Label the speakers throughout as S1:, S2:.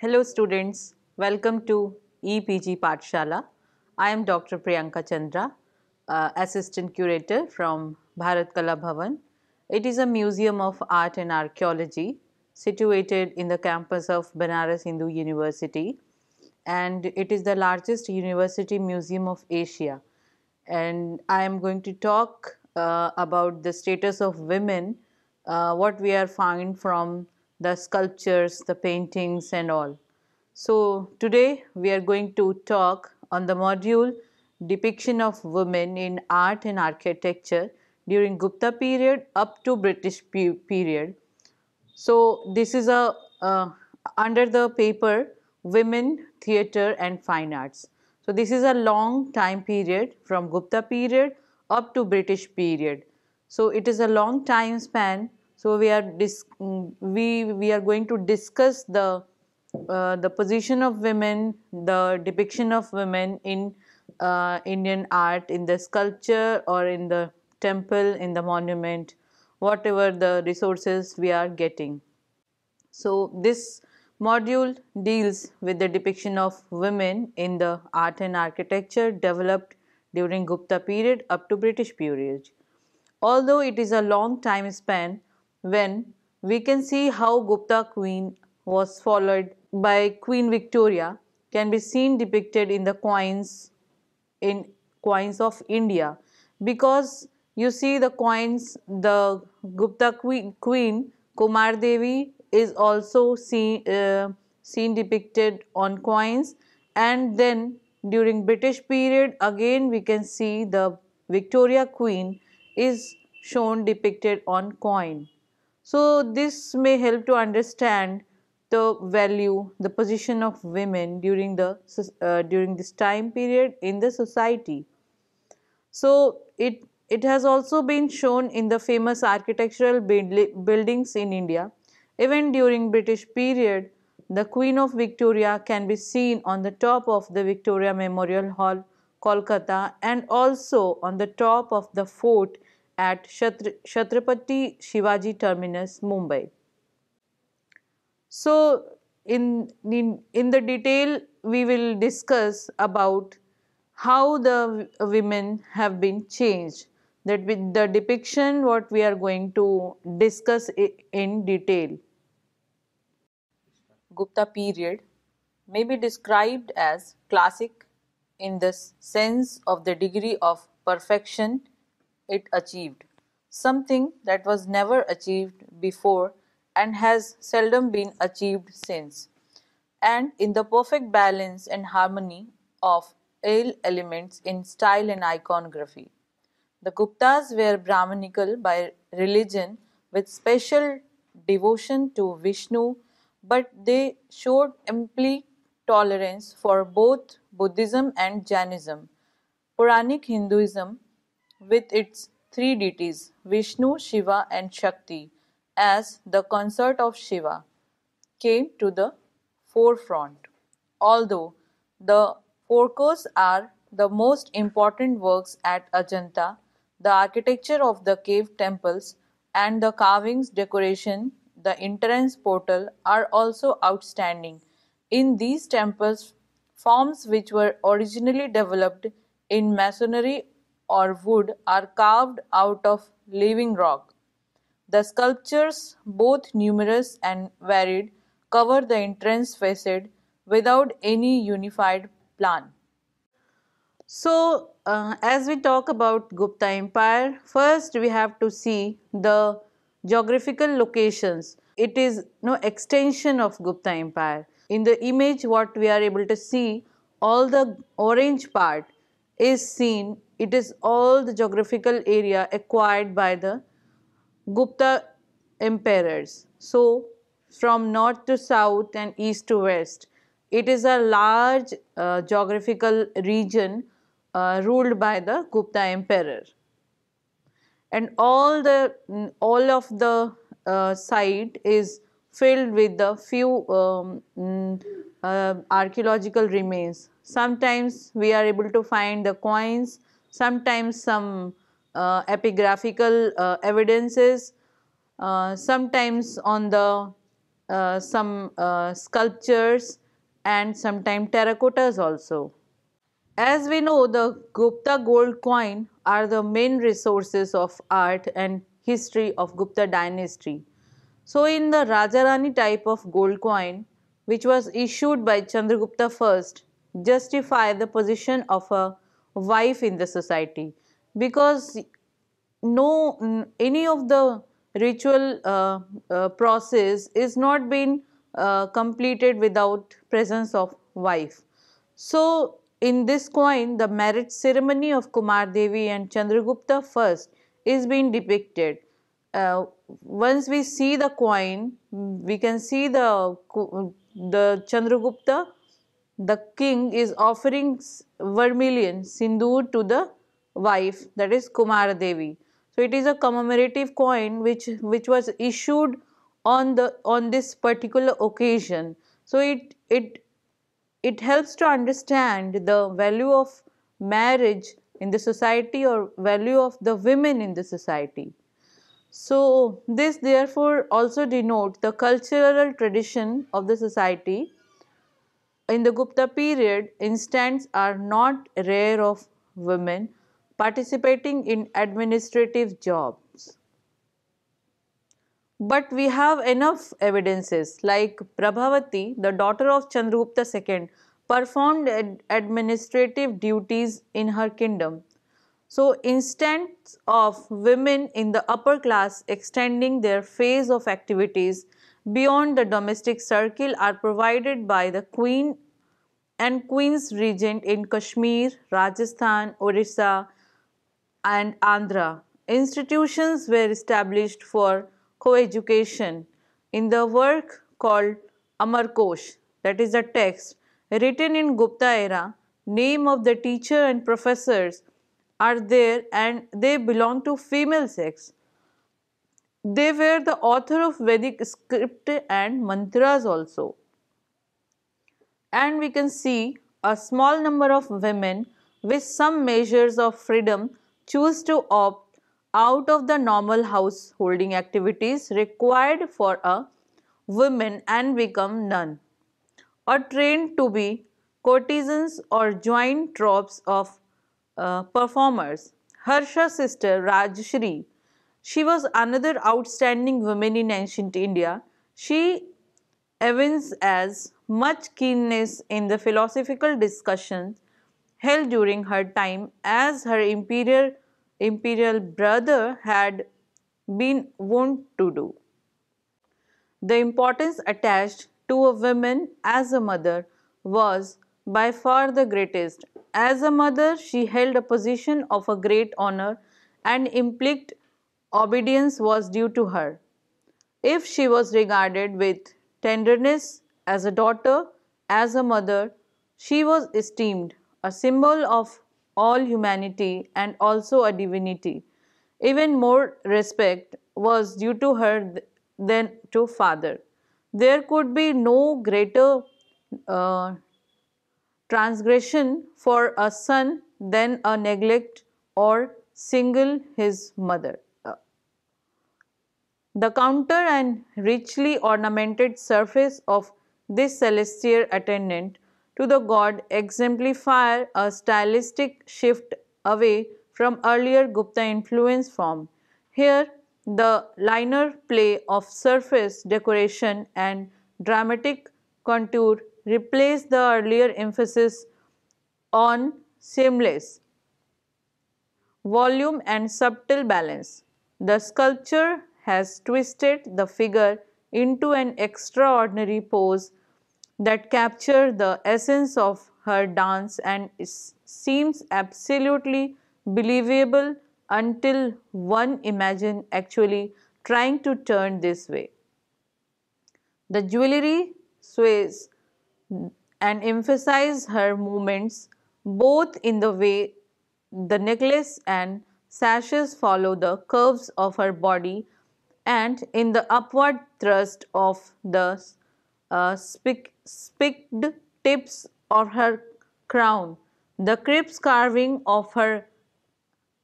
S1: Hello students, welcome to EPG Patshala. I am Dr. Priyanka Chandra, uh, Assistant Curator from Bharat Kala Bhavan. It is a museum of art and archaeology situated in the campus of Banaras Hindu University and it is the largest university museum of Asia. And I am going to talk uh, about the status of women, uh, what we are finding from the sculptures, the paintings and all. So today we are going to talk on the module depiction of women in art and architecture during Gupta period up to British period. So this is a uh, under the paper women theatre and fine arts. So this is a long time period from Gupta period up to British period. So it is a long time span so we are dis mm, we we are going to discuss the uh, the position of women, the depiction of women in uh, Indian art, in the sculpture or in the temple, in the monument, whatever the resources we are getting. So this module deals with the depiction of women in the art and architecture developed during Gupta period up to British period. Although it is a long time span, when we can see how Gupta queen was followed by Queen Victoria can be seen depicted in the coins in coins of India because you see the coins the Gupta queen, queen Kumar Devi is also seen uh, seen depicted on coins and then during British period again we can see the Victoria Queen is shown depicted on coin. So this may help to understand the value, the position of women during the uh, during this time period in the society. So it it has also been shown in the famous architectural buildings in India. Even during British period, the Queen of Victoria can be seen on the top of the Victoria Memorial Hall, Kolkata and also on the top of the fort at Shatrapati Shivaji Terminus, Mumbai. So, in, in, in the detail, we will discuss about how the women have been changed. That with the depiction, what we are going to discuss in detail. Gupta period may be described as classic in the sense of the degree of perfection it achieved, something that was never achieved before and has seldom been achieved since, and in the perfect balance and harmony of all elements in style and iconography. The Guptas were Brahmanical by religion with special devotion to Vishnu, but they showed ample tolerance for both Buddhism and Jainism. Puranic Hinduism with its three deities Vishnu, Shiva, and Shakti as the consort of Shiva came to the forefront. Although the frescoes are the most important works at Ajanta, the architecture of the cave temples and the carvings, decoration, the entrance portal are also outstanding. In these temples, forms which were originally developed in masonry or wood are carved out of living rock. The sculptures, both numerous and varied, cover the entrance facade without any unified plan. So, uh, as we talk about Gupta Empire, first we have to see the geographical locations. It is no extension of Gupta Empire. In the image, what we are able to see, all the orange part is seen it is all the geographical area acquired by the Gupta emperors. So, from north to south and east to west, it is a large uh, geographical region uh, ruled by the Gupta emperor. And all the all of the uh, site is filled with the few um, uh, archaeological remains. Sometimes we are able to find the coins, sometimes some uh, epigraphical uh, evidences, uh, sometimes on the uh, some uh, sculptures and sometimes terracottas also. As we know, the Gupta gold coin are the main resources of art and history of Gupta dynasty. So, in the Rajarani type of gold coin, which was issued by Chandragupta I, justify the position of a wife in the society because no any of the ritual uh, uh, process is not been uh, completed without presence of wife so in this coin the marriage ceremony of kumar devi and chandragupta first is being depicted uh, once we see the coin we can see the the chandragupta the king is offering vermilion, sindoor to the wife that is Kumar Devi. So it is a commemorative coin which, which was issued on the on this particular occasion. So it it it helps to understand the value of marriage in the society or value of the women in the society. So this therefore also denote the cultural tradition of the society in the Gupta period, instances are not rare of women participating in administrative jobs. But we have enough evidences like Prabhavati, the daughter of Chandragupta II, performed ad administrative duties in her kingdom. So, instances of women in the upper class extending their phase of activities beyond the domestic circle are provided by the Queen and Queen's Regent in Kashmir, Rajasthan, Orissa and Andhra. Institutions were established for co-education in the work called Amarkosh, that is a text written in Gupta era. Name of the teacher and professors are there and they belong to female sex. They were the author of Vedic script and mantras also. And we can see a small number of women with some measures of freedom choose to opt out of the normal householding activities required for a woman and become nun or trained to be courtesans or join troupes of uh, performers. Harsha's sister Rajshri she was another outstanding woman in ancient India. She evinces as much keenness in the philosophical discussions held during her time as her imperial, imperial brother had been wont to do. The importance attached to a woman as a mother was by far the greatest. As a mother, she held a position of a great honor and impliqued obedience was due to her. If she was regarded with tenderness as a daughter, as a mother, she was esteemed a symbol of all humanity and also a divinity. Even more respect was due to her than to father. There could be no greater uh, transgression for a son than a neglect or single his mother. The counter and richly ornamented surface of this celestial attendant to the god exemplify a stylistic shift away from earlier Gupta influence form. Here, the liner play of surface decoration and dramatic contour replace the earlier emphasis on seamless volume and subtle balance. The sculpture has twisted the figure into an extraordinary pose that captures the essence of her dance and seems absolutely believable until one imagine actually trying to turn this way. The jewelry sways and emphasizes her movements both in the way the necklace and sashes follow the curves of her body and in the upward thrust of the uh, spiked tips of her crown. The crisp carving of her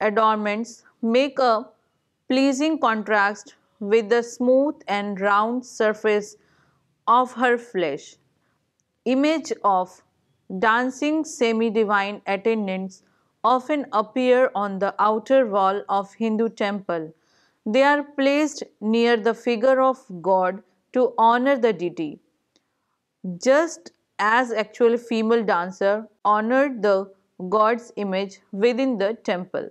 S1: adornments make a pleasing contrast with the smooth and round surface of her flesh. Image of dancing semi-divine attendants often appear on the outer wall of Hindu temple they are placed near the figure of god to honor the deity. Just as actual female dancer honored the god's image within the temple.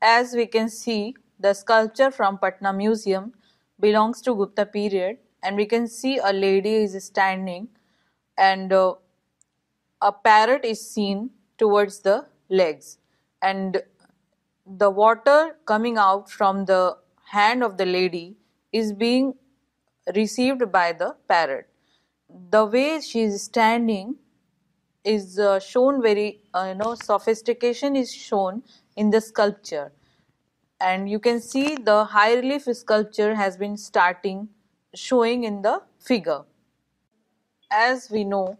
S1: As we can see, the sculpture from Patna Museum belongs to Gupta period and we can see a lady is standing and uh, a parrot is seen towards the legs and the water coming out from the hand of the lady is being received by the parrot. The way she is standing is uh, shown very, uh, you know, sophistication is shown in the sculpture. And you can see the high relief sculpture has been starting showing in the figure. As we know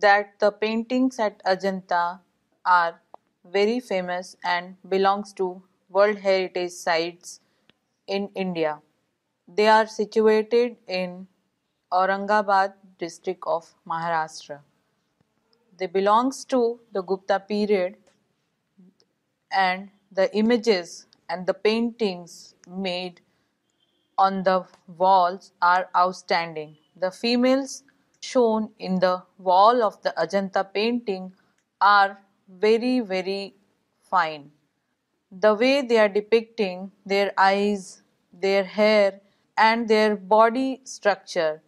S1: that the paintings at Ajanta are very famous and belongs to World Heritage Sites in India. They are situated in Aurangabad district of Maharashtra. They belongs to the Gupta period and the images and the paintings made on the walls are outstanding. The females shown in the wall of the Ajanta painting are very, very fine. The way they are depicting their eyes, their hair, and their body structure,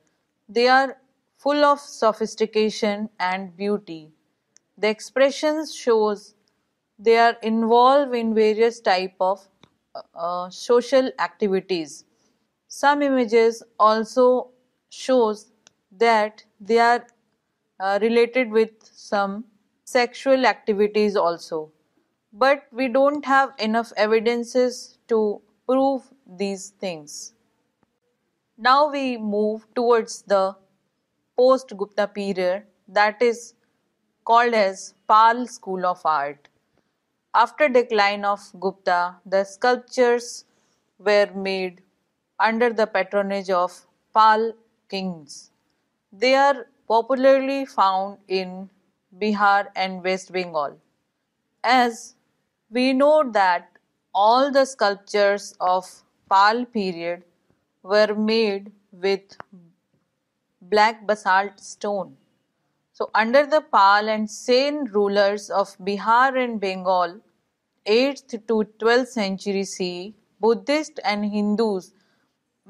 S1: they are full of sophistication and beauty. The expressions shows they are involved in various type of uh, uh, social activities. Some images also shows that they are uh, related with some sexual activities also. But we don't have enough evidences to prove these things. Now we move towards the post Gupta period that is called as Pal School of Art. After decline of Gupta, the sculptures were made under the patronage of Pal kings. They are popularly found in Bihar and West Bengal. As we know that all the sculptures of Pal period were made with black basalt stone. So, under the Pal and Sen rulers of Bihar and Bengal, 8th to 12th century CE, Buddhists and Hindus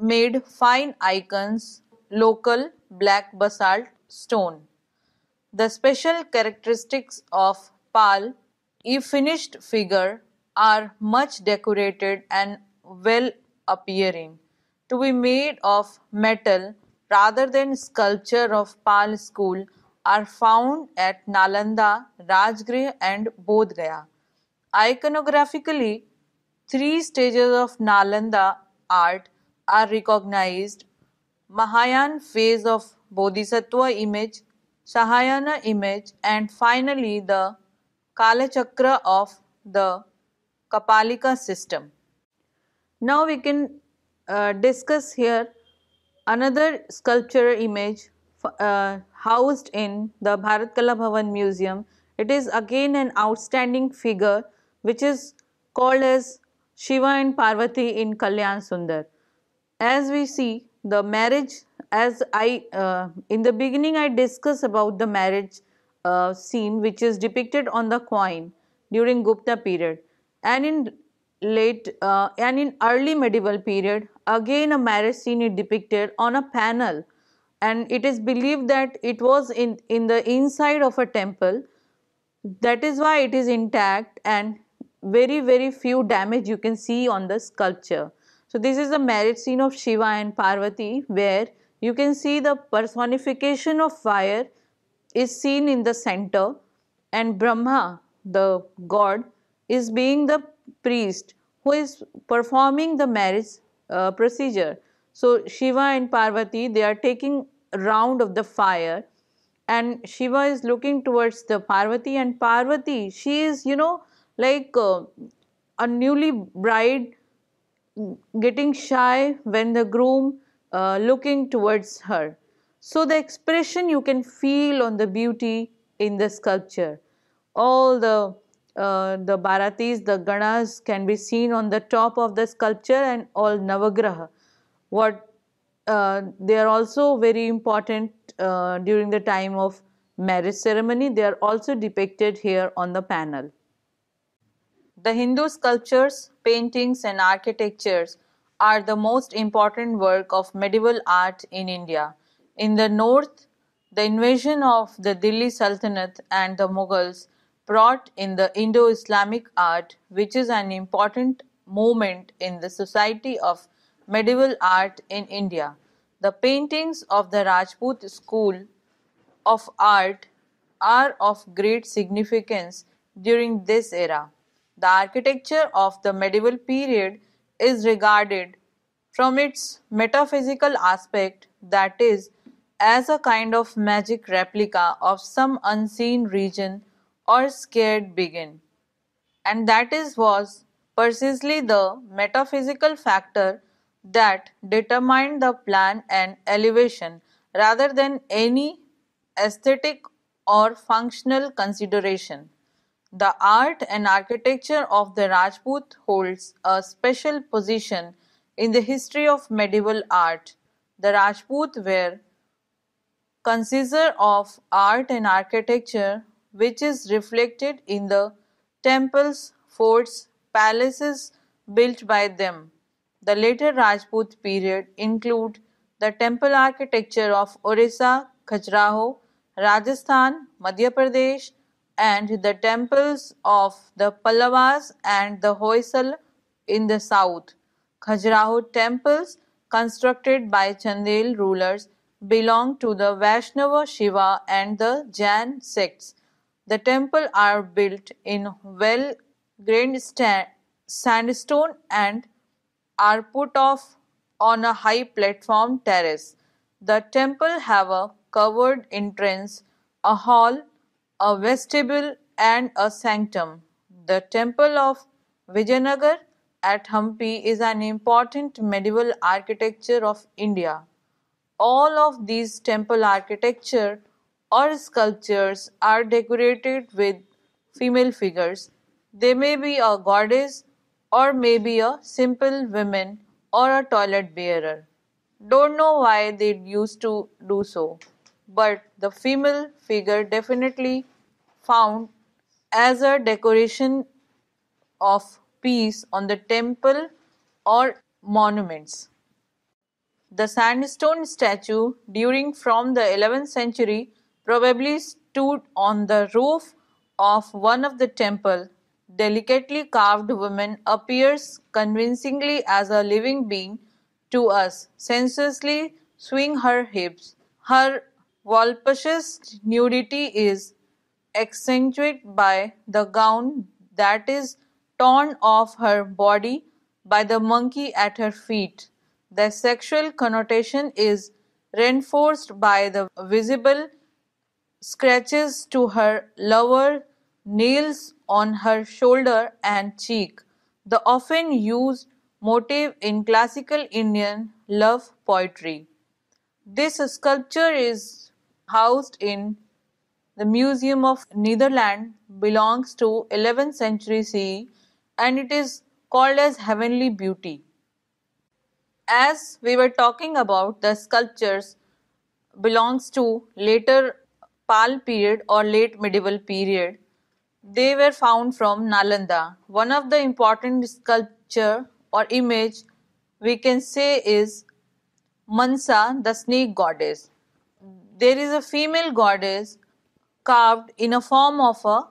S1: made fine icons, local black basalt stone. The special characteristics of Pal I finished figure are much decorated and well appearing. To be made of metal rather than sculpture of Pal school are found at Nalanda, Rajgriha and Bodh Gaya. Iconographically, three stages of Nalanda art are recognized Mahayan phase of Bodhisattva image, Sahayana image and finally the Kalachakra of the Kapalika system. Now we can uh, discuss here another sculpture image uh, housed in the Bharat Kala Bhavan Museum. It is again an outstanding figure which is called as Shiva and Parvati in Kalyan Sundar. As we see, the marriage as I uh, in the beginning I discussed about the marriage uh, scene which is depicted on the coin during Gupta period and in late uh, and in early medieval period again a marriage scene is depicted on a panel and it is believed that it was in, in the inside of a temple that is why it is intact and very very few damage you can see on the sculpture so this is the marriage scene of Shiva and Parvati where you can see the personification of fire is seen in the center and Brahma, the god, is being the priest who is performing the marriage uh, procedure. So Shiva and Parvati, they are taking round of the fire and Shiva is looking towards the Parvati and Parvati, she is, you know, like uh, a newly bride getting shy when the groom uh, looking towards her. So the expression you can feel on the beauty in the sculpture. All the uh, the Bharatis, the Ganas can be seen on the top of the sculpture and all Navagraha. What uh, they are also very important uh, during the time of marriage ceremony. They are also depicted here on the panel. The Hindu sculptures paintings and architectures are the most important work of medieval art in India. In the north, the invasion of the Delhi Sultanate and the Mughals brought in the Indo Islamic art, which is an important moment in the society of medieval art in India. The paintings of the Rajput school of art are of great significance during this era. The architecture of the medieval period is regarded from its metaphysical aspect, that is, as a kind of magic replica of some unseen region or scared begin, And that is was precisely the metaphysical factor that determined the plan and elevation rather than any aesthetic or functional consideration. The art and architecture of the Rajput holds a special position in the history of medieval art. The Rajput were consists of art and architecture which is reflected in the temples, forts, palaces built by them. The later Rajput period include the temple architecture of Orissa, Khajuraho, Rajasthan, Madhya Pradesh, and the temples of the Pallavas and the Hoysal, in the south. Khajuraho temples constructed by Chandel rulers belong to the Vaishnava Shiva and the Jain sects. The temple are built in well grained sandstone and are put off on a high platform terrace. The temple have a covered entrance, a hall a vestibule and a sanctum. The temple of Vijayanagar at Hampi is an important medieval architecture of India. All of these temple architecture or sculptures are decorated with female figures. They may be a goddess or may be a simple woman or a toilet bearer. Don't know why they used to do so, but the female figure definitely found as a decoration of peace on the temple or monuments. The sandstone statue during from the 11th century probably stood on the roof of one of the temple. Delicately carved woman appears convincingly as a living being to us, sensuously swing her hips. Her voluptuous nudity is accentuated by the gown that is torn off her body by the monkey at her feet. The sexual connotation is reinforced by the visible scratches to her lower nails on her shoulder and cheek, the often used motive in classical Indian love poetry. This sculpture is housed in the Museum of Netherland belongs to 11th century CE and it is called as Heavenly Beauty. As we were talking about, the sculptures belongs to later Pal period or late medieval period. They were found from Nalanda. One of the important sculpture or image we can say is Mansa, the snake goddess. There is a female goddess carved in a form of a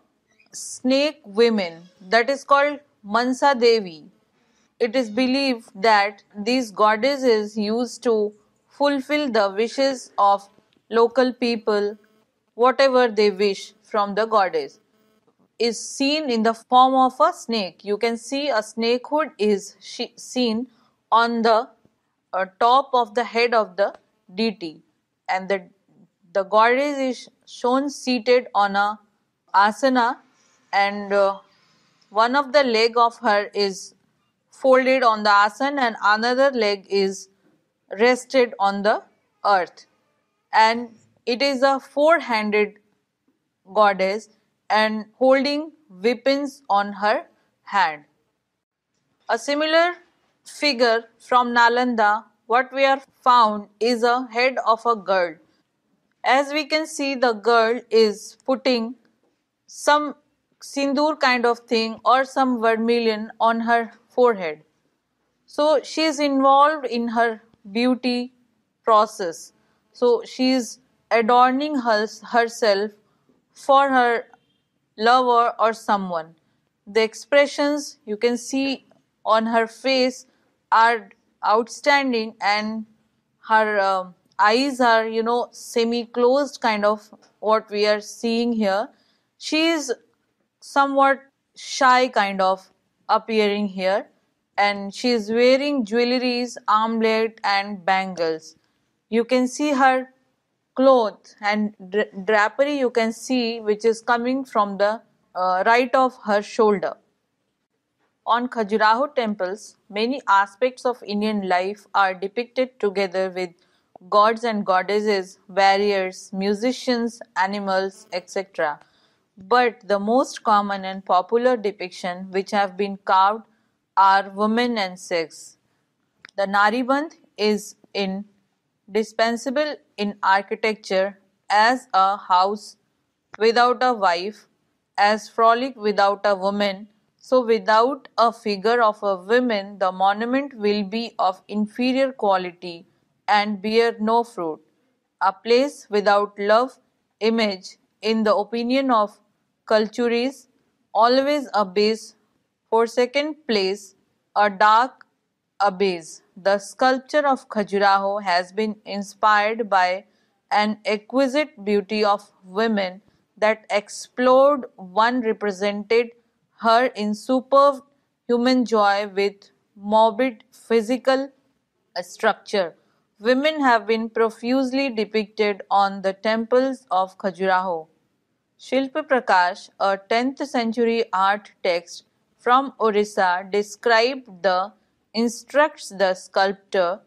S1: snake woman that is called Mansa Devi. It is believed that these goddesses used to fulfill the wishes of local people, whatever they wish from the goddess is seen in the form of a snake. You can see a snake hood is seen on the uh, top of the head of the deity and the the goddess is shown seated on a asana and uh, one of the leg of her is folded on the asana and another leg is rested on the earth and it is a four-handed goddess and holding weapons on her hand a similar figure from nalanda what we are found is a head of a girl as we can see the girl is putting some sindoor kind of thing or some vermilion on her forehead. So she is involved in her beauty process. So she is adorning her, herself for her lover or someone. The expressions you can see on her face are outstanding and her um, eyes are you know semi closed kind of what we are seeing here She is somewhat shy kind of appearing here and she is wearing jewelries armlet and bangles you can see her cloth and drapery you can see which is coming from the uh, right of her shoulder on Khajuraho temples, many aspects of Indian life are depicted together with gods and goddesses, warriors, musicians, animals, etc. But the most common and popular depiction which have been carved are women and sex. The Naribandh is indispensable in architecture as a house without a wife, as frolic without a woman. So, without a figure of a woman, the monument will be of inferior quality and bear no fruit. A place without love, image, in the opinion of Culturis, always a base, forsaken place, a dark abyss. The sculpture of Khajuraho has been inspired by an exquisite beauty of women that explored one represented her in superb human joy with morbid physical structure. Women have been profusely depicted on the temples of Khajuraho. Shilpa Prakash, a 10th century art text from Orissa, described the instructs the sculptor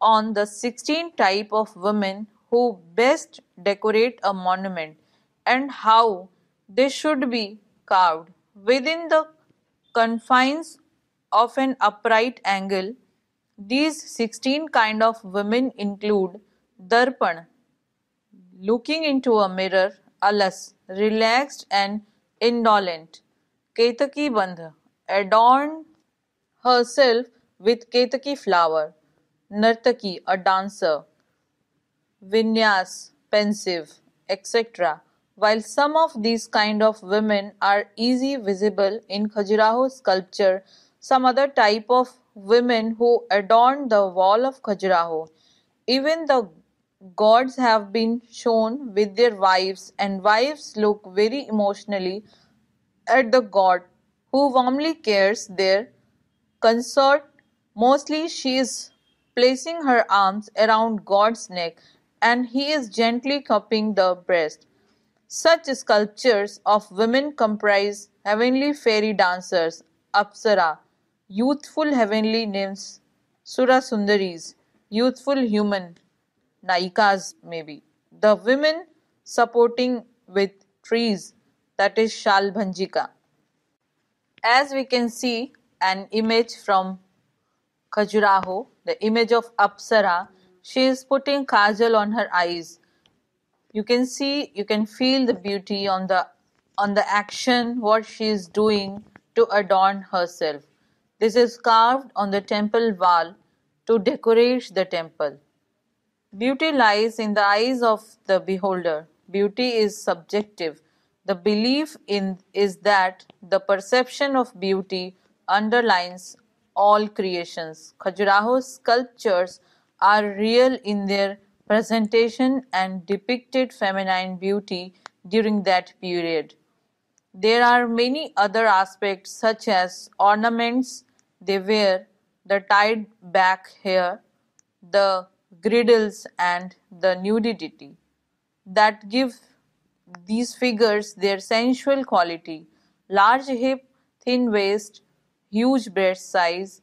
S1: on the 16 type of women who best decorate a monument and how they should be carved within the confines of an upright angle these 16 kind of women include darpan, looking into a mirror, alas, relaxed and indolent, ketaki bandha, adorned herself with ketaki flower, nartaki, a dancer, vinyas, pensive, etc. While some of these kind of women are easy visible in Khajuraho sculpture, some other type of women who adorned the wall of Khajuraho. Even the gods have been shown with their wives, and wives look very emotionally at the god who warmly cares their consort. Mostly, she is placing her arms around God's neck and he is gently cupping the breast. Such sculptures of women comprise heavenly fairy dancers, apsara, youthful heavenly nymphs, Sura Sundaris, youthful human, Naikas maybe. The women supporting with trees, that is Shalbhanjika. As we can see, an image from Khajuraho, the image of Apsara, she is putting kajal on her eyes. You can see, you can feel the beauty on the on the action what she is doing to adorn herself. This is carved on the temple wall to decorate the temple. Beauty lies in the eyes of the beholder. Beauty is subjective. The belief in is that the perception of beauty underlines all creations. Khajuraho sculptures are real in their presentation and depicted feminine beauty during that period. There are many other aspects such as ornaments, they wear the tied back hair, the griddles, and the nudity that give these figures their sensual quality. Large hip, thin waist, huge breast size,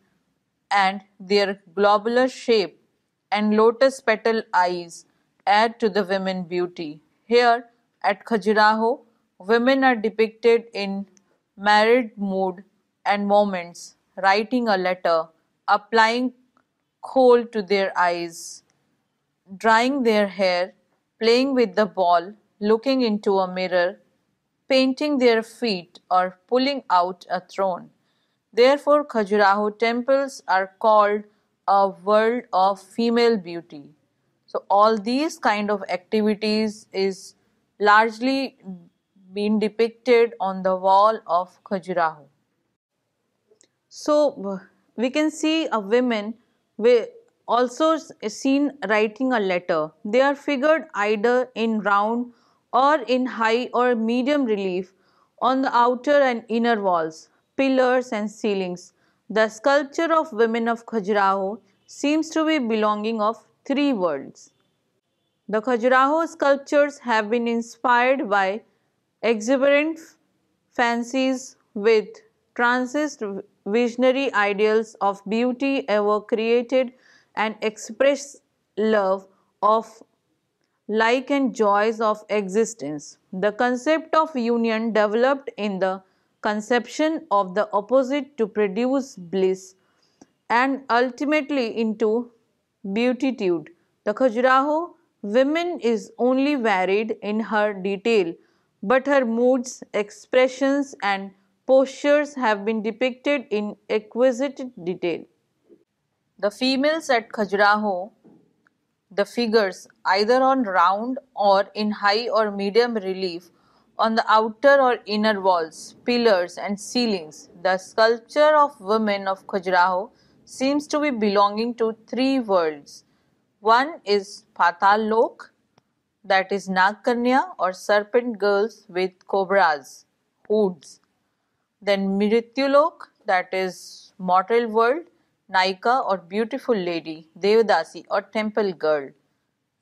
S1: and their globular shape and lotus petal eyes add to the women beauty. Here at Khajuraho, women are depicted in married mood and moments writing a letter, applying coal to their eyes, drying their hair, playing with the ball, looking into a mirror, painting their feet, or pulling out a throne. Therefore, Khajuraho temples are called a world of female beauty. So, all these kind of activities is largely been depicted on the wall of Khajuraho. So, we can see a women also seen writing a letter. They are figured either in round or in high or medium relief on the outer and inner walls, pillars and ceilings. The sculpture of women of Khajuraho seems to be belonging of three worlds. The Khajuraho sculptures have been inspired by exuberant fancies with transist visionary ideals of beauty ever created and express love of like and joys of existence. The concept of union developed in the conception of the opposite to produce bliss and ultimately into beatitude. The Khajuraho women is only varied in her detail, but her moods, expressions and postures have been depicted in exquisite detail. The females at Khajuraho, the figures either on round or in high or medium relief on the outer or inner walls, pillars, and ceilings. The sculpture of women of Khajuraho seems to be belonging to three worlds. One is Patal Lok, that is Nagkanya or serpent girls with cobras, hoods, then Mrityulok, that is mortal world, Naika or beautiful lady, devadasi or temple girl.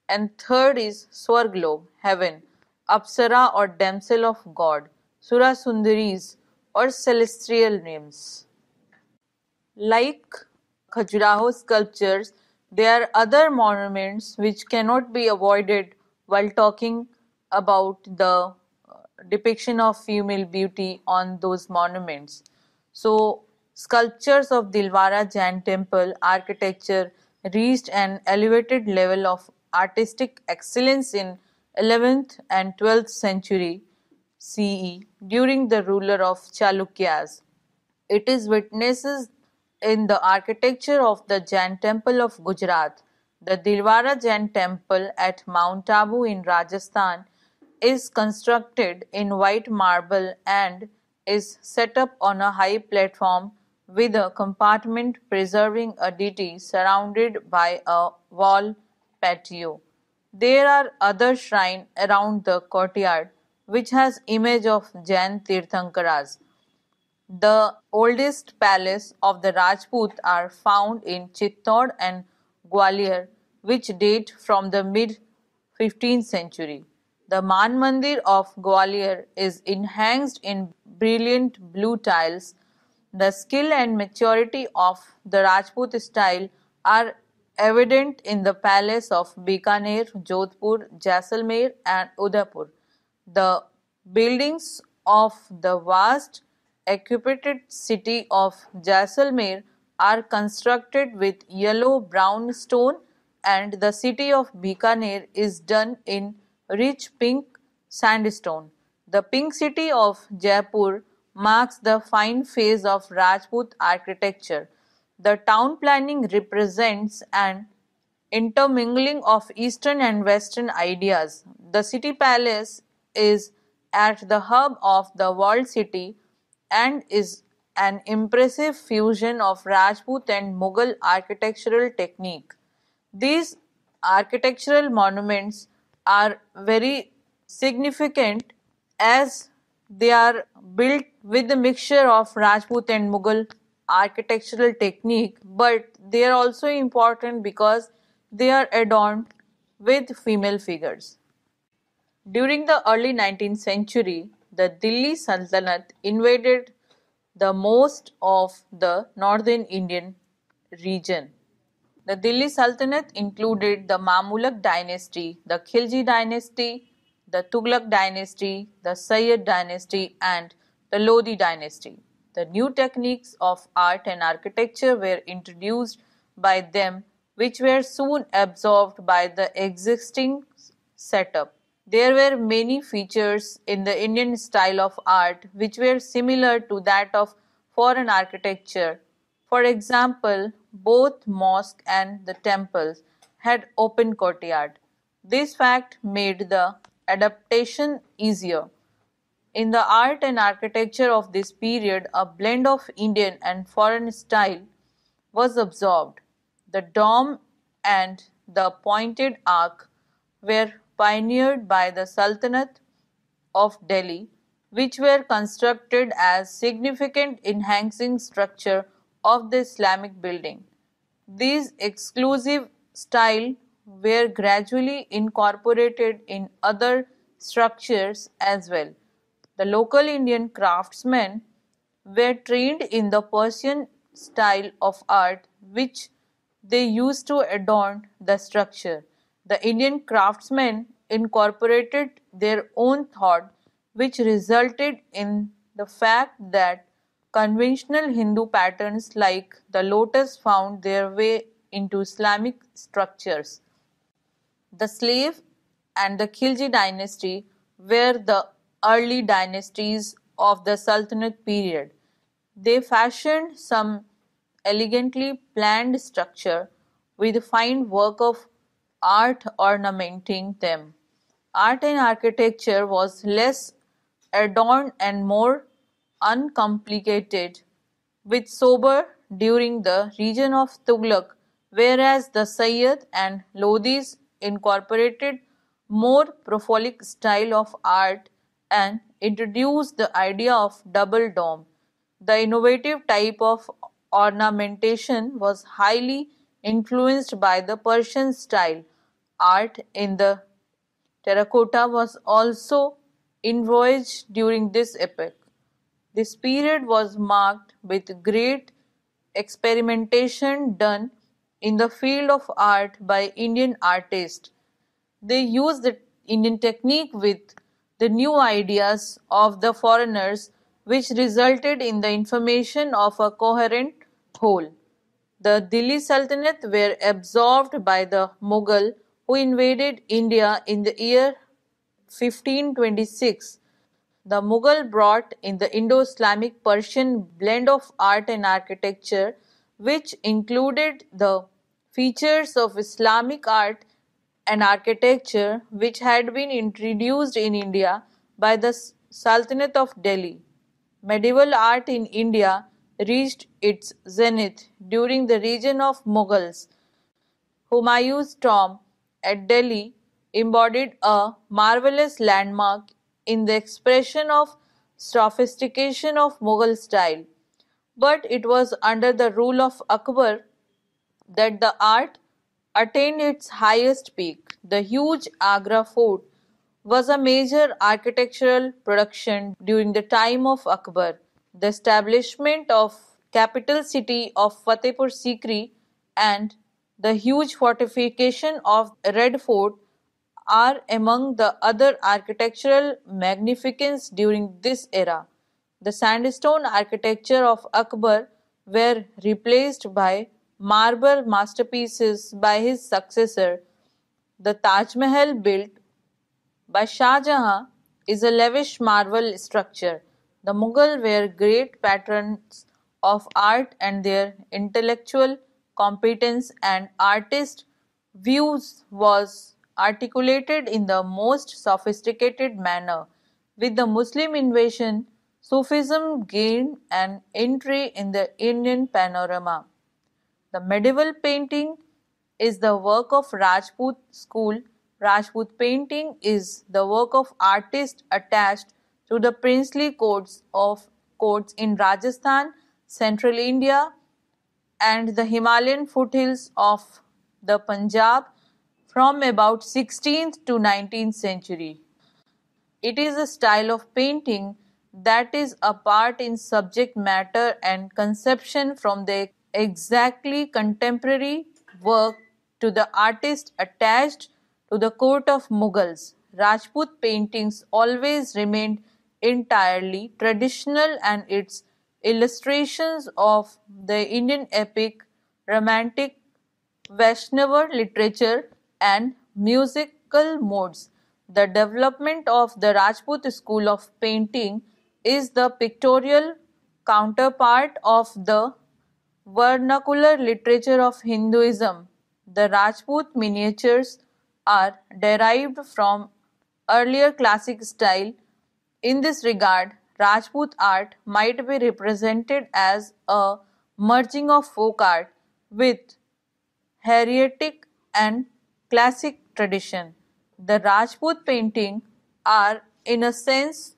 S1: And third is Swarglok, heaven, Apsara or damsel of God, Sura Sundaris or celestial names. Like Khajuraho sculptures, there are other monuments which cannot be avoided while talking about the depiction of female beauty on those monuments. So, sculptures of Dilwara Jain temple architecture reached an elevated level of artistic excellence in 11th and 12th century CE during the ruler of Chalukyas. It is witnesses in the architecture of the Jain temple of Gujarat. The Dilwara Jain temple at Mount Abu in Rajasthan is constructed in white marble and is set up on a high platform with a compartment preserving a deity surrounded by a wall patio. There are other shrine around the courtyard which has image of Jain Tirthankaras. The oldest palace of the Rajput are found in Chittor and Gwalior which date from the mid 15th century. The Man Mandir of Gwalior is enhanced in brilliant blue tiles. The skill and maturity of the Rajput style are evident in the palace of Bikaner, Jodhpur, Jaisalmer and Udaipur. The buildings of the vast occupied city of Jaisalmer are constructed with yellow brown stone and the city of Bikaner is done in rich pink sandstone. The pink city of Jaipur marks the fine phase of Rajput architecture. The town planning represents an intermingling of Eastern and Western ideas. The city palace is at the hub of the walled city and is an impressive fusion of Rajput and Mughal architectural technique. These architectural monuments are very significant as they are built with a mixture of Rajput and Mughal architectural technique, but they are also important because they are adorned with female figures. During the early 19th century, the Delhi Sultanate invaded the most of the northern Indian region. The Delhi Sultanate included the Mamluk dynasty, the Khilji dynasty, the Tughlaq dynasty, the Sayyid dynasty and the Lodi dynasty. The new techniques of art and architecture were introduced by them which were soon absorbed by the existing setup. There were many features in the Indian style of art which were similar to that of foreign architecture for example, both mosque and the temples had open courtyard. This fact made the adaptation easier. In the art and architecture of this period, a blend of Indian and foreign style was observed. The dome and the pointed arch were pioneered by the Sultanate of Delhi, which were constructed as significant enhancing structure of the Islamic building. These exclusive style were gradually incorporated in other structures as well. The local Indian craftsmen were trained in the Persian style of art which they used to adorn the structure. The Indian craftsmen incorporated their own thought which resulted in the fact that Conventional Hindu patterns like the lotus found their way into Islamic structures. The slave and the Khilji dynasty were the early dynasties of the Sultanate period. They fashioned some elegantly planned structure with fine work of art ornamenting them. Art and architecture was less adorned and more uncomplicated with sober during the region of Tughlaq whereas the Sayyid and Lodis incorporated more prolific style of art and introduced the idea of double dome. The innovative type of ornamentation was highly influenced by the Persian style. Art in the terracotta was also envoyed during this epoch. This period was marked with great experimentation done in the field of art by Indian artists. They used the Indian technique with the new ideas of the foreigners, which resulted in the information of a coherent whole. The Delhi Sultanate were absorbed by the Mughal who invaded India in the year 1526 the Mughal brought in the Indo-Islamic Persian blend of art and architecture which included the features of Islamic art and architecture which had been introduced in India by the Sultanate of Delhi. Medieval art in India reached its zenith during the reign of Mughals. Humayun's tomb at Delhi embodied a marvelous landmark in the expression of sophistication of Mughal style. But it was under the rule of Akbar that the art attained its highest peak. The huge Agra fort was a major architectural production during the time of Akbar. The establishment of capital city of Fatehpur Sikri and the huge fortification of Red Fort are among the other architectural magnificence during this era. The sandstone architecture of Akbar were replaced by marble masterpieces by his successor. The Taj Mahal built by Shah Jahan is a lavish marble structure. The Mughal were great patrons of art and their intellectual competence and artist views was articulated in the most sophisticated manner. With the Muslim invasion, Sufism gained an entry in the Indian panorama. The medieval painting is the work of Rajput school. Rajput painting is the work of artists attached to the princely courts of courts in Rajasthan, central India and the Himalayan foothills of the Punjab from about 16th to 19th century. It is a style of painting that is apart in subject matter and conception from the exactly contemporary work to the artist attached to the court of Mughals. Rajput paintings always remained entirely traditional and its illustrations of the Indian epic, romantic, Vaishnava literature and musical modes. The development of the Rajput school of painting is the pictorial counterpart of the vernacular literature of Hinduism. The Rajput miniatures are derived from earlier classic style. In this regard, Rajput art might be represented as a merging of folk art with heretic and classic tradition. The Rajput painting are in a sense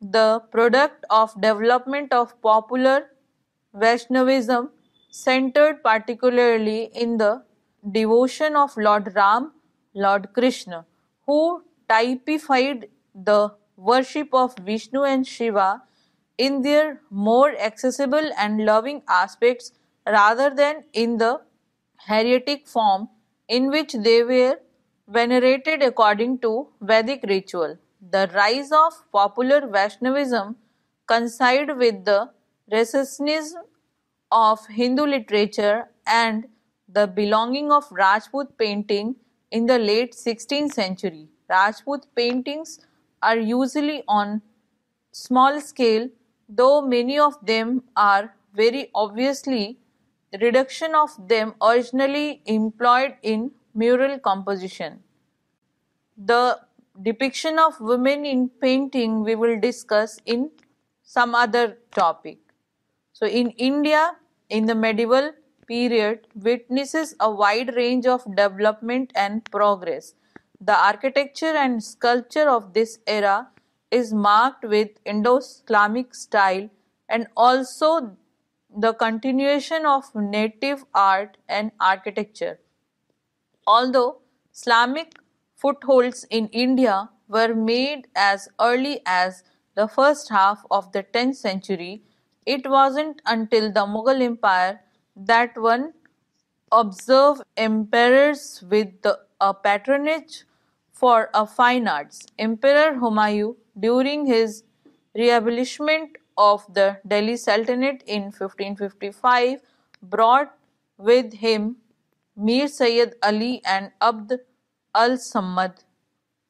S1: the product of development of popular Vaishnavism centered particularly in the devotion of Lord Ram, Lord Krishna, who typified the worship of Vishnu and Shiva in their more accessible and loving aspects rather than in the heretic form in which they were venerated according to Vedic ritual. The rise of popular Vaishnavism coincided with the resurgence of Hindu literature and the belonging of Rajput painting in the late 16th century. Rajput paintings are usually on small scale, though many of them are very obviously reduction of them originally employed in mural composition. The depiction of women in painting we will discuss in some other topic. So, in India, in the medieval period, witnesses a wide range of development and progress. The architecture and sculpture of this era is marked with Indo-Islamic style and also the continuation of native art and architecture. Although Islamic footholds in India were made as early as the first half of the 10th century, it wasn't until the Mughal Empire that one observed emperors with the, a patronage for a uh, fine arts. Emperor Humayun, during his reablishment of the Delhi Sultanate in 1555 brought with him Mir Sayyid Ali and Abd al Samad,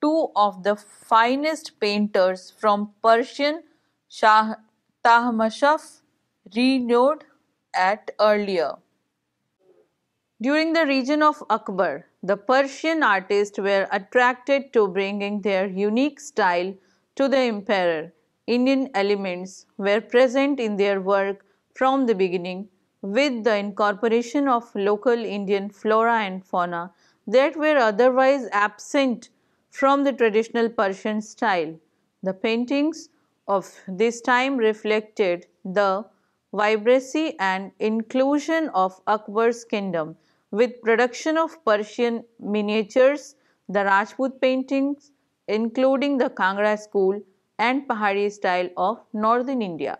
S1: two of the finest painters from Persian Shah Tahmasp renowned at earlier. During the reign of Akbar, the Persian artists were attracted to bringing their unique style to the emperor Indian elements were present in their work from the beginning with the incorporation of local Indian flora and fauna that were otherwise absent from the traditional Persian style. The paintings of this time reflected the vibrancy and inclusion of Akbar's kingdom with production of Persian miniatures, the Rajput paintings, including the Kangra school and Pahari style of northern India.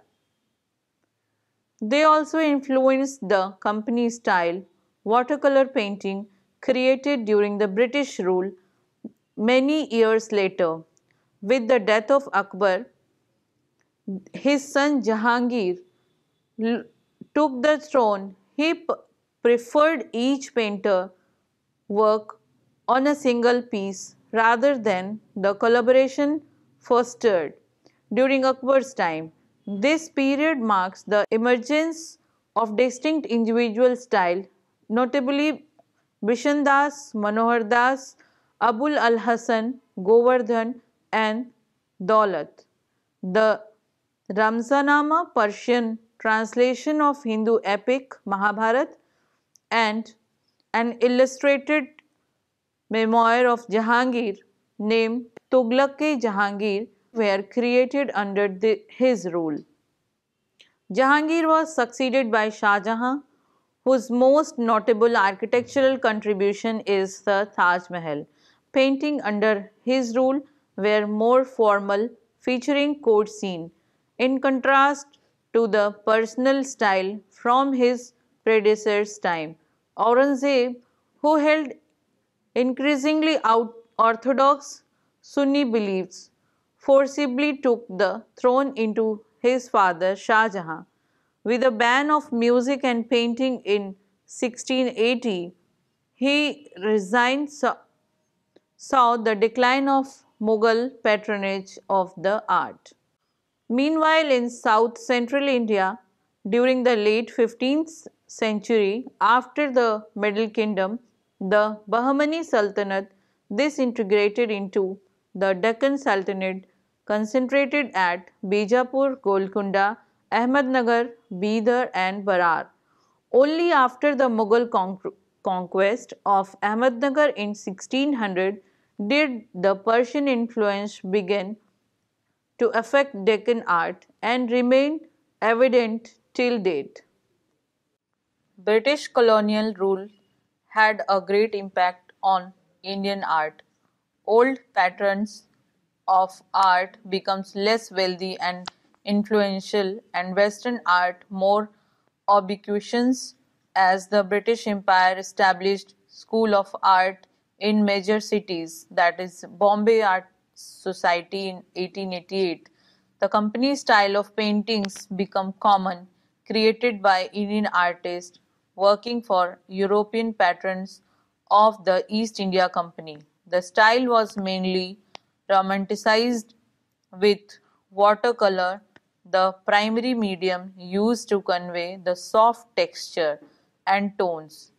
S1: They also influenced the company style watercolor painting created during the British rule many years later. With the death of Akbar, his son Jahangir took the throne. He preferred each painter work on a single piece rather than the collaboration fostered during Akbar's time. This period marks the emergence of distinct individual style, notably Bishan Manohar Das, Abul Al Hasan, Govardhan and Daulat. The Ramsanama Persian translation of Hindu epic Mahabharata and an illustrated memoir of Jahangir named tughlaq Jahangir were created under the, his rule. Jahangir was succeeded by Shah Jahan, whose most notable architectural contribution is the Taj Mahal. Painting under his rule were more formal, featuring court scene. In contrast to the personal style from his predecessor's time, Aurangzeb, who held increasingly out orthodox Sunni beliefs, forcibly took the throne into his father Shah Jahan. With a ban of music and painting in 1680, he resigned saw, saw the decline of Mughal patronage of the art. Meanwhile, in south central India, during the late 15th century, after the Middle Kingdom, the Bahmani Sultanate disintegrated into the Deccan Sultanate concentrated at Bijapur, Golconda, Ahmednagar, Bidar and Barar. Only after the Mughal conquest of Ahmednagar in 1600 did the Persian influence begin to affect Deccan art and remain evident till date. British colonial rule had a great impact on Indian art old patterns of art becomes less wealthy and influential and western art more ubiquitous as the british empire established school of art in major cities that is bombay art society in 1888 the company style of paintings become common created by indian artists working for european patrons of the east india company the style was mainly romanticized with watercolor, the primary medium used to convey the soft texture and tones.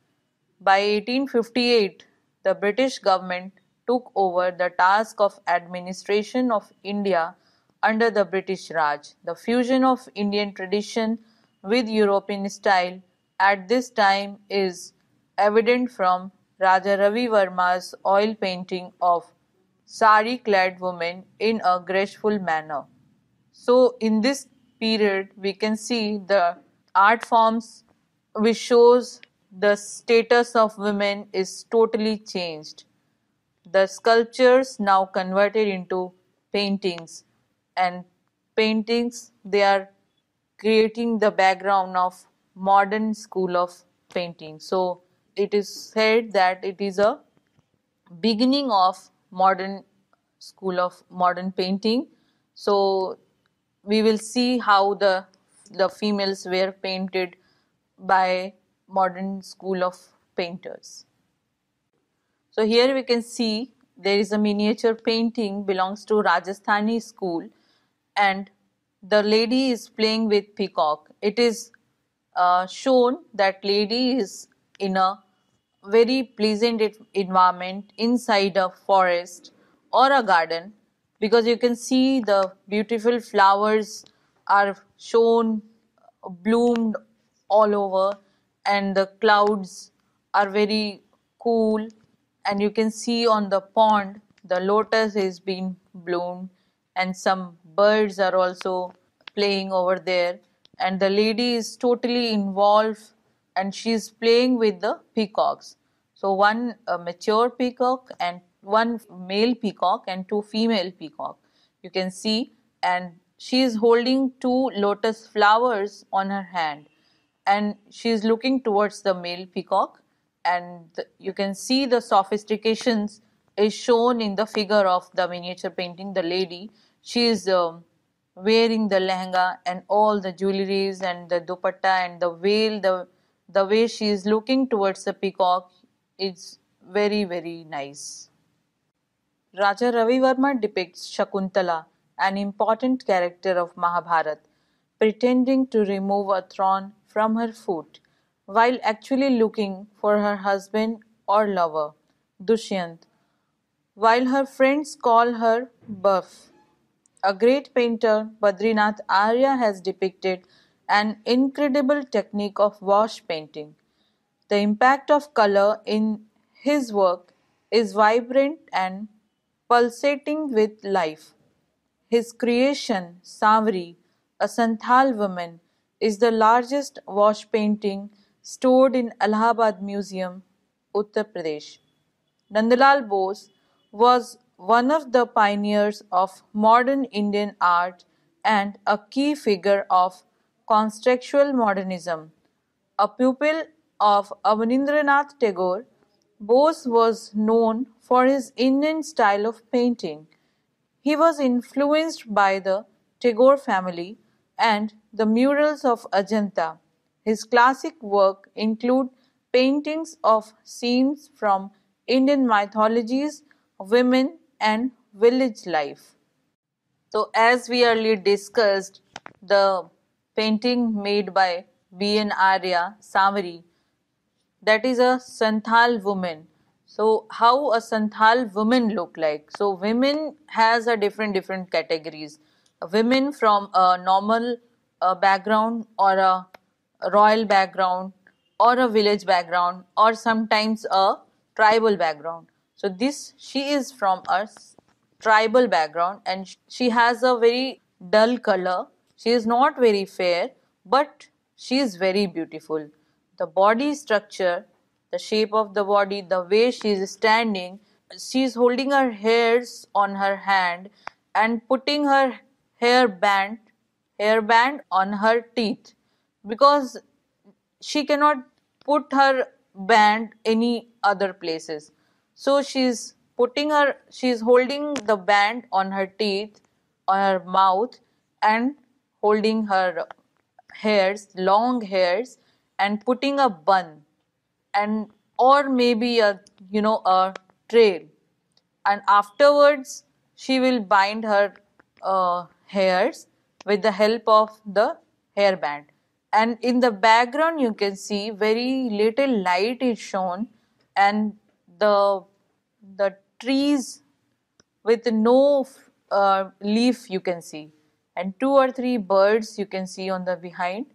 S1: By 1858, the British government took over the task of administration of India under the British Raj. The fusion of Indian tradition with European style at this time is evident from Raja Ravi Verma's oil painting of sari-clad women in a graceful manner. So in this period, we can see the art forms which shows the status of women is totally changed. The sculptures now converted into paintings and paintings they are creating the background of modern school of painting. So it is said that it is a beginning of modern school of modern painting so we will see how the the females were painted by modern school of painters so here we can see there is a miniature painting belongs to rajasthani school and the lady is playing with peacock it is uh, shown that lady is in a very pleasant environment inside a forest or a garden because you can see the beautiful flowers are shown bloomed all over and the clouds are very cool and you can see on the pond the lotus is being bloomed and some birds are also playing over there and the lady is totally involved and she's playing with the peacocks. So one mature peacock and one male peacock and two female peacock. You can see and she is holding two lotus flowers on her hand and she is looking towards the male peacock and the, you can see the sophistications is shown in the figure of the miniature painting the lady she is um, wearing the lehenga and all the jewelries and the dupatta and the veil the the way she is looking towards the peacock is very very nice. Raja Ravi Varma depicts Shakuntala, an important character of Mahabharata, pretending to remove a thorn from her foot while actually looking for her husband or lover, Dushyant, while her friends call her Buff. A great painter, Badrinath Arya, has depicted an incredible technique of wash painting. The impact of color in his work is vibrant and pulsating with life. His creation, Savri, a Santhal woman, is the largest wash painting stored in Allahabad Museum, Uttar Pradesh. Nandalal Bose was one of the pioneers of modern Indian art and a key figure of Constructual Modernism a pupil of Abanindranath Tagore, Bose was known for his Indian style of painting. He was influenced by the Tagore family and the murals of Ajanta. His classic work include paintings of scenes from Indian mythologies, women and village life. So as we earlier discussed, the painting made by B.N. Arya Samari. That is a Santhal woman. So how a Santhal woman look like? So women has a different different categories. Women from a normal uh, background or a royal background or a village background or sometimes a tribal background. So this she is from a tribal background and she has a very dull color she is not very fair, but she is very beautiful. The body structure, the shape of the body, the way she is standing, she is holding her hairs on her hand and putting her hair band, hair band on her teeth because she cannot put her band any other places. So she is putting her, she is holding the band on her teeth, on her mouth, and holding her hairs, long hairs, and putting a bun and or maybe a you know a trail and afterwards she will bind her uh, hairs with the help of the hairband and in the background you can see very little light is shown and the the trees with no uh, leaf you can see and two or three birds you can see on the behind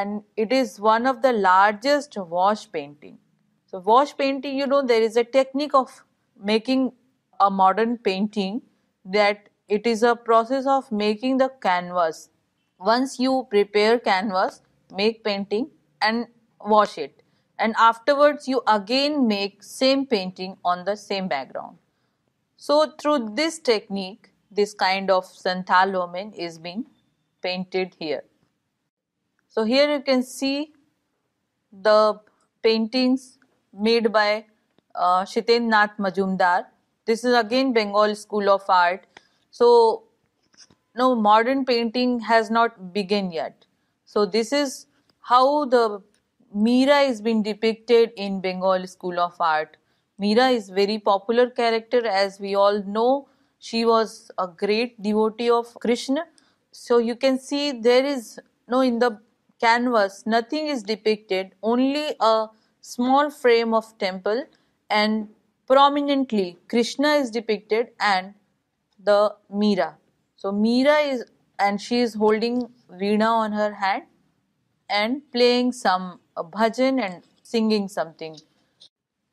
S1: and it is one of the largest wash painting. So wash painting you know there is a technique of making a modern painting that it is a process of making the canvas. Once you prepare canvas make painting and wash it and afterwards you again make same painting on the same background. So through this technique this kind of Santal woman is being painted here. So here you can see the paintings made by uh, Shiten Nath Majumdar. This is again Bengal School of Art. So no modern painting has not begun yet. So this is how the Mira is being depicted in Bengal School of Art. Mira is very popular character as we all know she was a great devotee of Krishna. So you can see there is no in the canvas, nothing is depicted, only a small frame of temple and prominently Krishna is depicted and the Meera. So Meera is and she is holding Veena on her hand and playing some bhajan and singing something.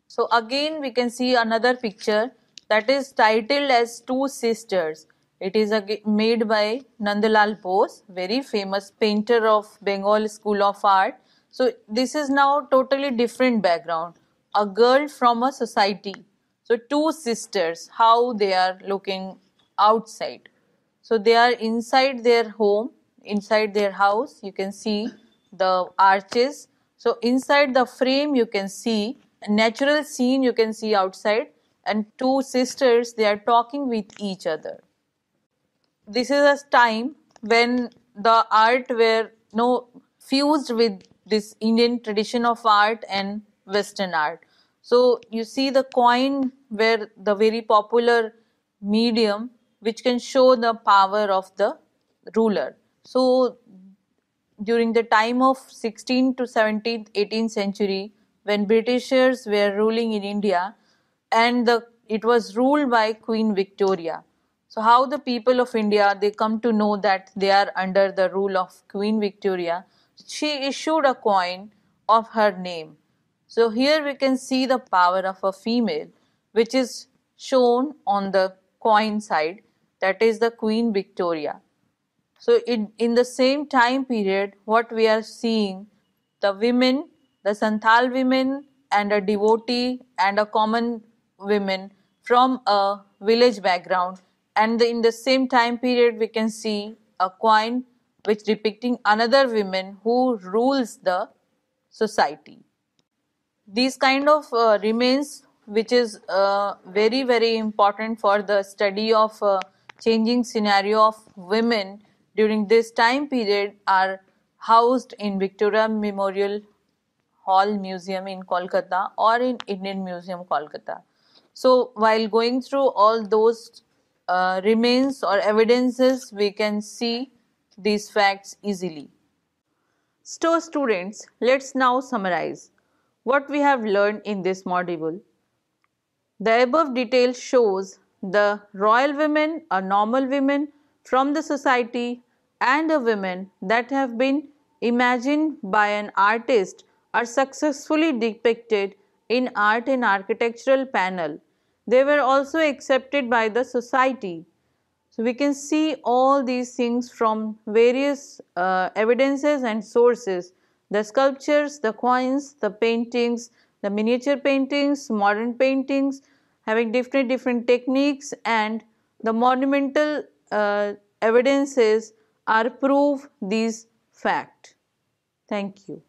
S1: So again we can see another picture that is titled as Two Sisters. It is made by Nandalal Bose, very famous painter of Bengal School of Art. So this is now totally different background. A girl from a society. So two sisters, how they are looking outside. So they are inside their home, inside their house. You can see the arches. So inside the frame you can see natural scene you can see outside and two sisters they are talking with each other this is a time when the art were you know, fused with this indian tradition of art and western art so you see the coin where the very popular medium which can show the power of the ruler so during the time of 16th to 17th 18th century when britishers were ruling in india and the, it was ruled by Queen Victoria. So how the people of India they come to know that they are under the rule of Queen Victoria? She issued a coin of her name. So here we can see the power of a female, which is shown on the coin side. That is the Queen Victoria. So in, in the same time period, what we are seeing, the women, the Santal women and a devotee and a common women from a village background and in the same time period we can see a coin which depicting another woman who rules the society these kind of uh, remains which is uh, very very important for the study of uh, changing scenario of women during this time period are housed in Victoria Memorial Hall Museum in Kolkata or in Indian Museum Kolkata. So while going through all those uh, remains or evidences, we can see these facts easily. So students, let's now summarize what we have learned in this module. The above detail shows the royal women or normal women from the society and a women that have been imagined by an artist are successfully depicted in art and architectural panel. They were also accepted by the society. So we can see all these things from various uh, evidences and sources. The sculptures, the coins, the paintings, the miniature paintings, modern paintings having different different techniques and the monumental uh, evidences are proof these fact. Thank you.